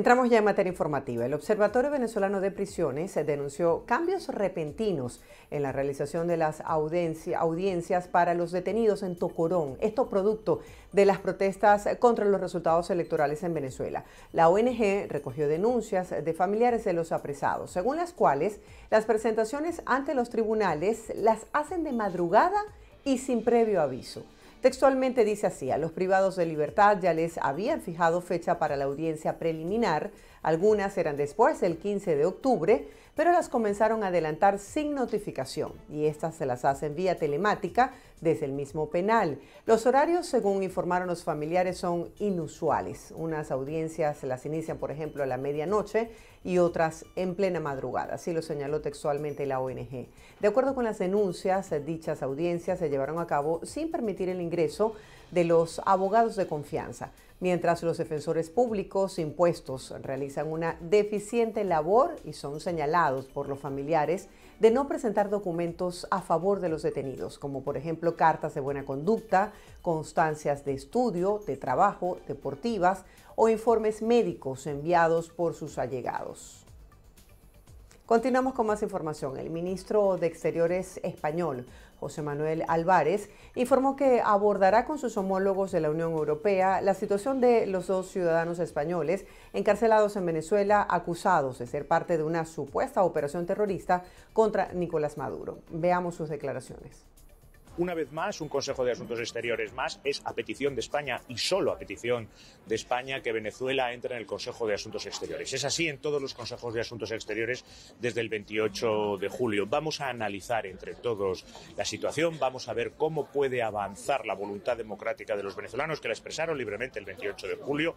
Entramos ya en materia informativa. El Observatorio Venezolano de Prisiones eh, denunció cambios repentinos en la realización de las audiencias para los detenidos en Tocorón, esto producto de las protestas contra los resultados electorales en Venezuela. La ONG recogió denuncias de familiares de los apresados, según las cuales las presentaciones ante los tribunales las hacen de madrugada y sin previo aviso. Textualmente dice así, a los privados de libertad ya les habían fijado fecha para la audiencia preliminar, algunas eran después del 15 de octubre, pero las comenzaron a adelantar sin notificación y estas se las hacen vía telemática desde el mismo penal. Los horarios, según informaron los familiares, son inusuales. Unas audiencias las inician, por ejemplo, a la medianoche y otras en plena madrugada, así lo señaló textualmente la ONG. De acuerdo con las denuncias, dichas audiencias se llevaron a cabo sin permitir el ingreso de los abogados de confianza, mientras los defensores públicos impuestos realizan una deficiente labor y son señalados por los familiares de no presentar documentos a favor de los detenidos, como por ejemplo cartas de buena conducta, constancias de estudio, de trabajo, deportivas o informes médicos enviados por sus allegados. Continuamos con más información. El ministro de Exteriores español José Manuel Álvarez, informó que abordará con sus homólogos de la Unión Europea la situación de los dos ciudadanos españoles encarcelados en Venezuela acusados de ser parte de una supuesta operación terrorista contra Nicolás Maduro. Veamos sus declaraciones. Una vez más, un Consejo de Asuntos Exteriores más, es a petición de España y solo a petición de España que Venezuela entre en el Consejo de Asuntos Exteriores. Es así en todos los Consejos de Asuntos Exteriores desde el 28 de julio. Vamos a analizar entre todos la situación, vamos a ver cómo puede avanzar la voluntad democrática de los venezolanos que la expresaron libremente el 28 de julio,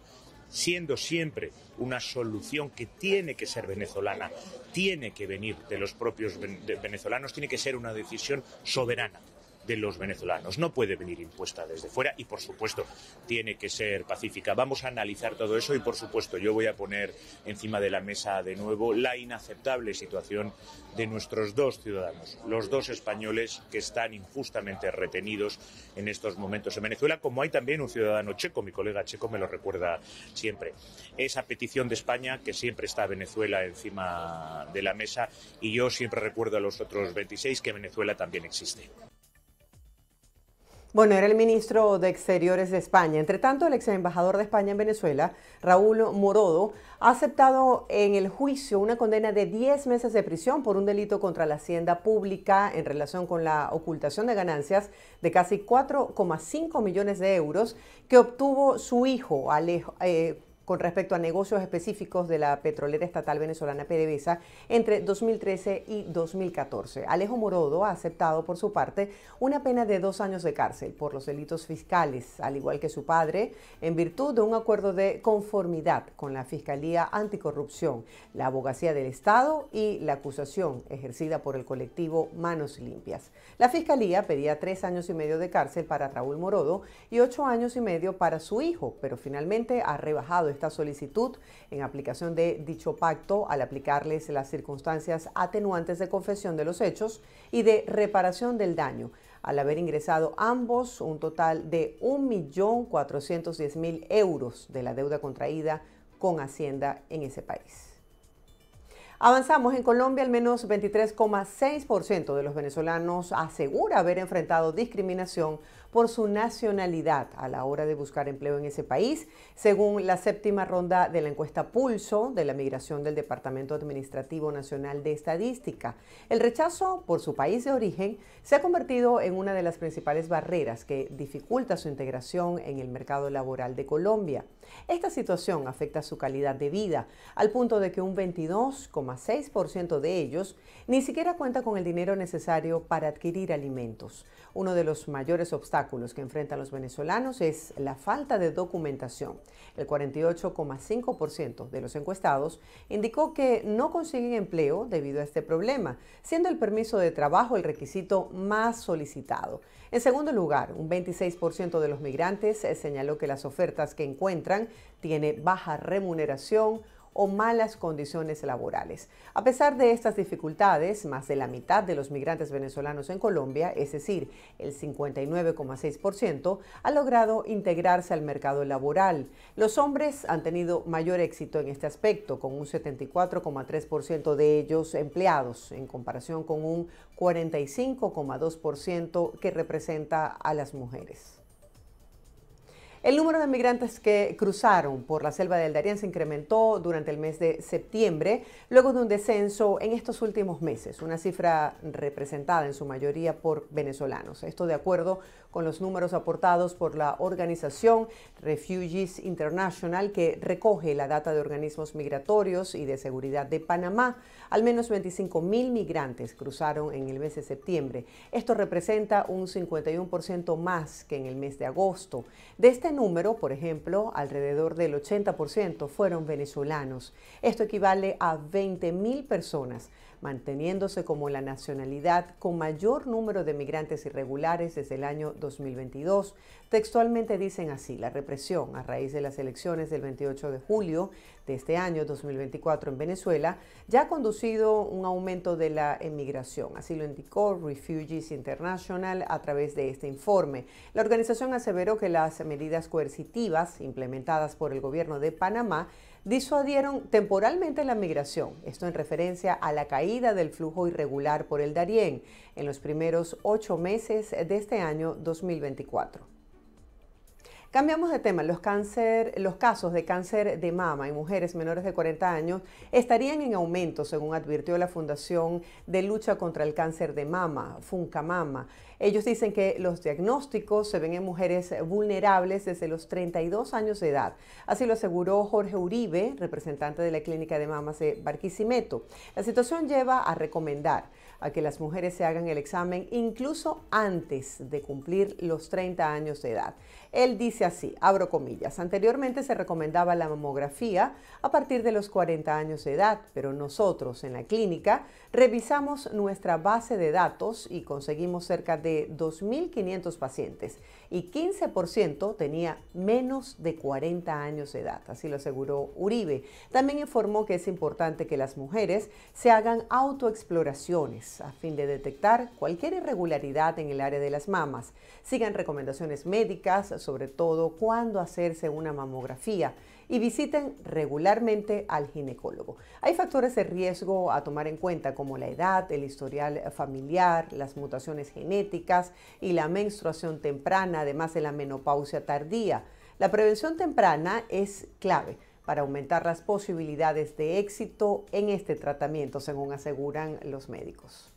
siendo siempre una solución que tiene que ser venezolana, tiene que venir de los propios venezolanos, tiene que ser una decisión soberana de los venezolanos. No puede venir impuesta desde fuera y, por supuesto, tiene que ser pacífica. Vamos a analizar todo eso y, por supuesto, yo voy a poner encima de la mesa de nuevo la inaceptable situación de nuestros dos ciudadanos, los dos españoles que están injustamente retenidos en estos momentos en Venezuela, como hay también un ciudadano checo, mi colega checo me lo recuerda siempre. Esa petición de España que siempre está Venezuela encima de la mesa y yo siempre recuerdo a los otros 26 que Venezuela también existe. Bueno, era el ministro de Exteriores de España. Entre tanto, el ex embajador de España en Venezuela, Raúl Morodo, ha aceptado en el juicio una condena de 10 meses de prisión por un delito contra la hacienda pública en relación con la ocultación de ganancias de casi 4,5 millones de euros que obtuvo su hijo, Alejo, eh, con respecto a negocios específicos de la petrolera estatal venezolana PDVSA entre 2013 y 2014. Alejo Morodo ha aceptado por su parte una pena de dos años de cárcel por los delitos fiscales, al igual que su padre, en virtud de un acuerdo de conformidad con la Fiscalía Anticorrupción, la Abogacía del Estado y la acusación ejercida por el colectivo Manos Limpias. La Fiscalía pedía tres años y medio de cárcel para Raúl Morodo y ocho años y medio para su hijo, pero finalmente ha rebajado esta solicitud en aplicación de dicho pacto al aplicarles las circunstancias atenuantes de confesión de los hechos y de reparación del daño, al haber ingresado ambos un total de 1.410.000 euros de la deuda contraída con Hacienda en ese país. Avanzamos. En Colombia, al menos 23,6% de los venezolanos asegura haber enfrentado discriminación por su nacionalidad a la hora de buscar empleo en ese país, según la séptima ronda de la encuesta Pulso de la migración del Departamento Administrativo Nacional de Estadística. El rechazo por su país de origen se ha convertido en una de las principales barreras que dificulta su integración en el mercado laboral de Colombia. Esta situación afecta su calidad de vida, al punto de que un 22,6% de ellos ni siquiera cuenta con el dinero necesario para adquirir alimentos, uno de los mayores obstáculos que enfrentan los venezolanos es la falta de documentación. El 48,5% de los encuestados indicó que no consiguen empleo debido a este problema, siendo el permiso de trabajo el requisito más solicitado. En segundo lugar, un 26% de los migrantes eh, señaló que las ofertas que encuentran tienen baja remuneración, o malas condiciones laborales. A pesar de estas dificultades, más de la mitad de los migrantes venezolanos en Colombia, es decir, el 59,6%, ha logrado integrarse al mercado laboral. Los hombres han tenido mayor éxito en este aspecto, con un 74,3% de ellos empleados, en comparación con un 45,2% que representa a las mujeres. El número de migrantes que cruzaron por la selva del Darién se incrementó durante el mes de septiembre, luego de un descenso en estos últimos meses, una cifra representada en su mayoría por venezolanos. Esto de acuerdo con los números aportados por la organización Refugees International, que recoge la data de organismos migratorios y de seguridad de Panamá. Al menos 25 mil migrantes cruzaron en el mes de septiembre. Esto representa un 51% más que en el mes de agosto. De este número, por ejemplo, alrededor del 80% fueron venezolanos. Esto equivale a 20 mil personas manteniéndose como la nacionalidad con mayor número de migrantes irregulares desde el año 2022. Textualmente dicen así, la represión a raíz de las elecciones del 28 de julio de este año 2024 en Venezuela ya ha conducido un aumento de la emigración, así lo indicó Refugees International a través de este informe. La organización aseveró que las medidas coercitivas implementadas por el gobierno de Panamá disuadieron temporalmente la migración, esto en referencia a la caída del flujo irregular por el Darién en los primeros ocho meses de este año 2024. Cambiamos de tema. Los, cáncer, los, casos de cáncer de mama en mujeres menores de 40 años estarían en aumento, según advirtió la Fundación de Lucha contra el Cáncer de Mama, Funcamama, ellos dicen que los diagnósticos se ven en mujeres vulnerables desde los 32 años de edad. Así lo aseguró Jorge Uribe, representante de la Clínica de Mamas de Barquisimeto. La situación lleva a recomendar a que las mujeres se hagan el examen incluso antes de cumplir los 30 años de edad. Él dice así, abro comillas, anteriormente se recomendaba la mamografía a partir de los 40 años de edad, pero nosotros en la clínica revisamos nuestra base de datos y conseguimos cerca de 2.500 pacientes y 15% tenía menos de 40 años de edad, así lo aseguró Uribe. También informó que es importante que las mujeres se hagan autoexploraciones a fin de detectar cualquier irregularidad en el área de las mamas. Sigan recomendaciones médicas, sobre todo cuándo hacerse una mamografía y visiten regularmente al ginecólogo. Hay factores de riesgo a tomar en cuenta como la edad, el historial familiar, las mutaciones genéticas y la menstruación temprana además de la menopausia tardía. La prevención temprana es clave para aumentar las posibilidades de éxito en este tratamiento, según aseguran los médicos.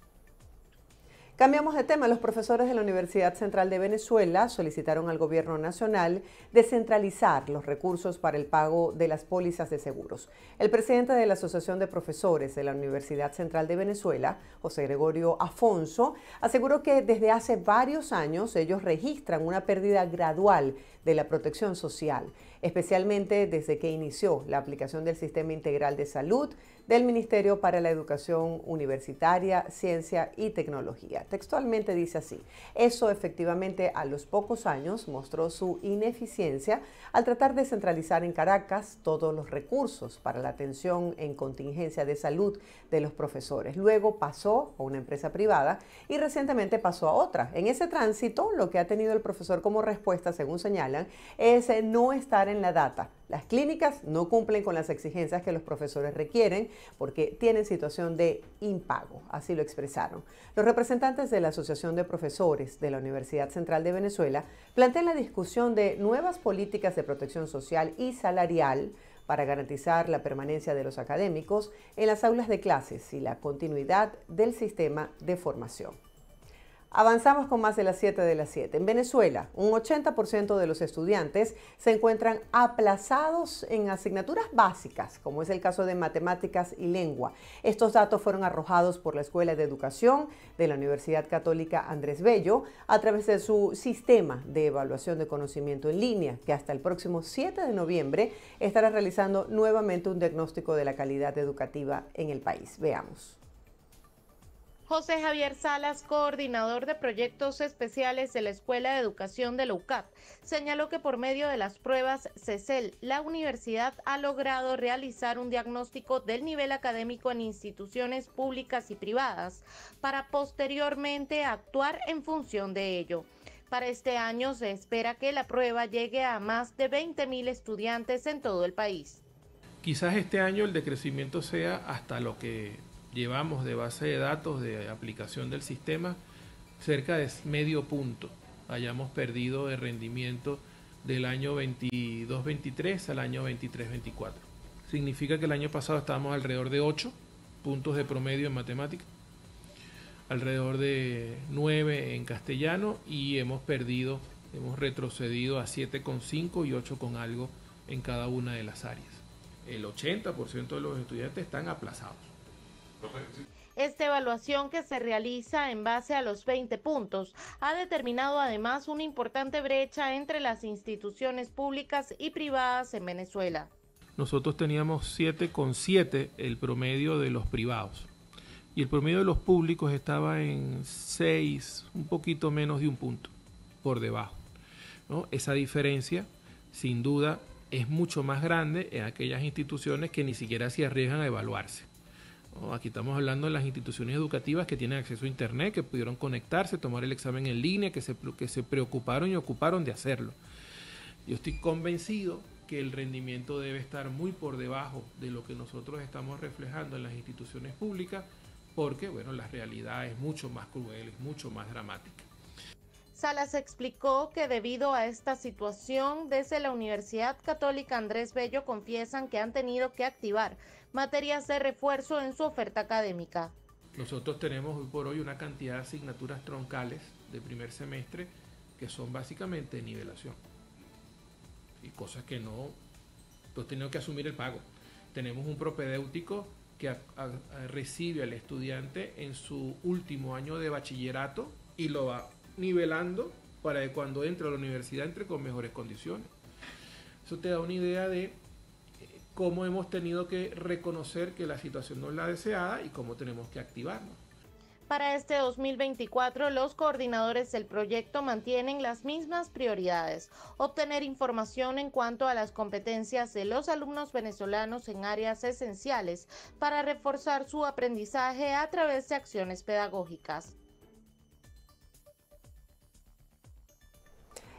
Cambiamos de tema. Los profesores de la Universidad Central de Venezuela solicitaron al Gobierno Nacional descentralizar los recursos para el pago de las pólizas de seguros. El presidente de la Asociación de Profesores de la Universidad Central de Venezuela, José Gregorio Afonso, aseguró que desde hace varios años ellos registran una pérdida gradual de la protección social especialmente desde que inició la aplicación del Sistema Integral de Salud del Ministerio para la Educación Universitaria, Ciencia y Tecnología. Textualmente dice así, eso efectivamente a los pocos años mostró su ineficiencia al tratar de centralizar en Caracas todos los recursos para la atención en contingencia de salud de los profesores. Luego pasó a una empresa privada y recientemente pasó a otra. En ese tránsito, lo que ha tenido el profesor como respuesta, según señalan, es no estar en la data. Las clínicas no cumplen con las exigencias que los profesores requieren porque tienen situación de impago, así lo expresaron. Los representantes de la Asociación de Profesores de la Universidad Central de Venezuela plantean la discusión de nuevas políticas de protección social y salarial para garantizar la permanencia de los académicos en las aulas de clases y la continuidad del sistema de formación. Avanzamos con más de las 7 de las 7. En Venezuela, un 80% de los estudiantes se encuentran aplazados en asignaturas básicas, como es el caso de matemáticas y lengua. Estos datos fueron arrojados por la Escuela de Educación de la Universidad Católica Andrés Bello a través de su sistema de evaluación de conocimiento en línea, que hasta el próximo 7 de noviembre estará realizando nuevamente un diagnóstico de la calidad educativa en el país. Veamos. José Javier Salas, coordinador de proyectos especiales de la Escuela de Educación de la señaló que por medio de las pruebas CECEL, la universidad ha logrado realizar un diagnóstico del nivel académico en instituciones públicas y privadas para posteriormente actuar en función de ello. Para este año se espera que la prueba llegue a más de 20.000 estudiantes en todo el país. Quizás este año el decrecimiento sea hasta lo que llevamos de base de datos de aplicación del sistema cerca de medio punto hayamos perdido de rendimiento del año 22-23 al año 23-24. Significa que el año pasado estábamos alrededor de 8 puntos de promedio en matemática alrededor de 9 en castellano y hemos perdido, hemos retrocedido a 7,5 y 8 con algo en cada una de las áreas. El 80% de los estudiantes están aplazados. Esta evaluación que se realiza en base a los 20 puntos ha determinado además una importante brecha entre las instituciones públicas y privadas en Venezuela. Nosotros teníamos 7,7 el promedio de los privados y el promedio de los públicos estaba en 6, un poquito menos de un punto por debajo. Esa diferencia, sin duda, es mucho más grande en aquellas instituciones que ni siquiera se arriesgan a evaluarse. Oh, aquí estamos hablando de las instituciones educativas que tienen acceso a Internet, que pudieron conectarse, tomar el examen en línea, que se, preocuparon y ocuparon de hacerlo. Yo estoy convencido que el rendimiento debe estar muy por debajo de lo que nosotros estamos reflejando en las instituciones públicas, porque bueno, la realidad es mucho más cruel, es mucho más dramática. Salas explicó que debido a esta situación, desde la Universidad Católica Andrés Bello confiesan que han tenido que activar materias de refuerzo en su oferta académica. Nosotros tenemos hoy por hoy una cantidad de asignaturas troncales de primer semestre que son básicamente nivelación y cosas que no tenemos que asumir el pago. Tenemos un propedéutico que recibe al estudiante en su último año de bachillerato y lo va nivelando para que cuando entre a la universidad entre con mejores condiciones. Eso te da una idea de cómo hemos tenido que reconocer que la situación no es la deseada y cómo tenemos que activarnos. Para este 2024, los coordinadores del proyecto mantienen las mismas prioridades. Obtener información en cuanto a las competencias de los alumnos venezolanos en áreas esenciales para reforzar su aprendizaje a través de acciones pedagógicas.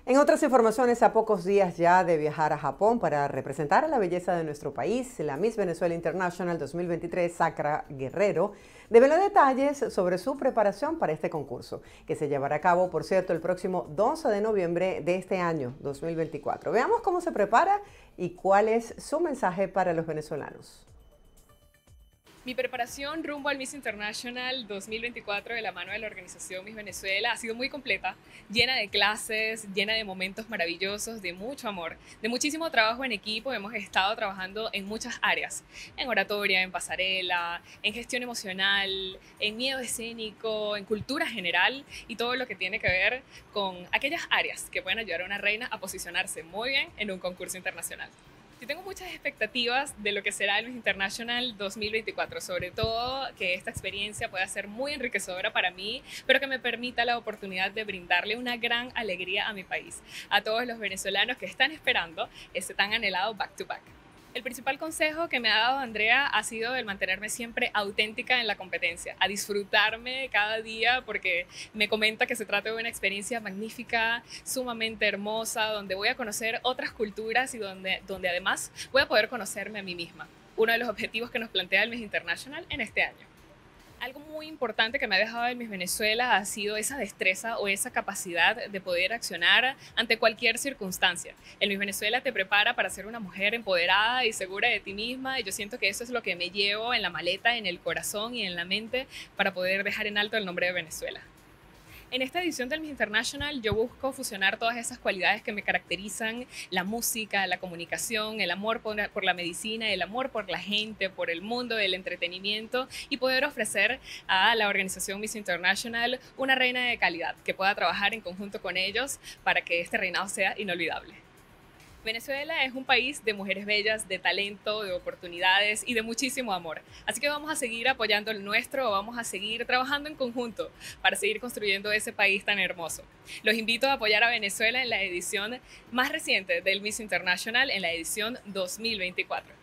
En otras informaciones, a pocos días ya de viajar a Japón para representar a la belleza de nuestro país, la Miss Venezuela International 2023, Sacra Guerrero, develó detalles sobre su preparación para este concurso, que se llevará a cabo, por cierto, el próximo 12 de noviembre de este año 2024. Veamos cómo se prepara y cuál es su mensaje para los venezolanos. Mi preparación rumbo al Miss International 2024 de la mano de la organización Miss Venezuela ha sido muy completa, llena de clases, llena de momentos maravillosos, de mucho amor, de muchísimo trabajo en equipo. Hemos estado trabajando en muchas áreas, en oratoria, en pasarela, en gestión emocional, en miedo escénico, en cultura general y todo lo que tiene que ver con aquellas áreas que pueden ayudar a una reina a posicionarse muy bien en un concurso internacional. Yo tengo muchas expectativas de lo que será el Miss International 2024, sobre todo que esta experiencia pueda ser muy enriquecedora para mí, pero que me permita la oportunidad de brindarle una gran alegría a mi país, a todos los venezolanos que están esperando ese tan anhelado back to back. El principal consejo que me ha dado Andrea ha sido el mantenerme siempre auténtica en la competencia, a disfrutarme cada día porque me comenta que se trata de una experiencia magnífica, sumamente hermosa, donde voy a conocer otras culturas y donde, donde además voy a poder conocerme a mí misma, uno de los objetivos que nos plantea el Miss International en este año algo muy importante que me ha dejado en mis Venezuela ha sido esa destreza o esa capacidad de poder accionar ante cualquier circunstancia. El Miss Venezuela te prepara para ser una mujer empoderada y segura de ti misma y yo siento que eso es lo que me llevo en la maleta, en el corazón y en la mente para poder dejar en alto el nombre de Venezuela. En esta edición del Miss International yo busco fusionar todas esas cualidades que me caracterizan, la música, la comunicación, el amor por la, medicina, el amor por la gente, por el mundo del entretenimiento y poder ofrecer a la organización Miss International una reina de calidad que pueda trabajar en conjunto con ellos para que este reinado sea inolvidable. Venezuela es un país de mujeres bellas, de talento, de oportunidades y de muchísimo amor. Así que vamos a seguir apoyando el nuestro, vamos a seguir trabajando en conjunto para seguir construyendo ese país tan hermoso. Los invito a apoyar a Venezuela en la edición más reciente del Miss International, en la edición 2024.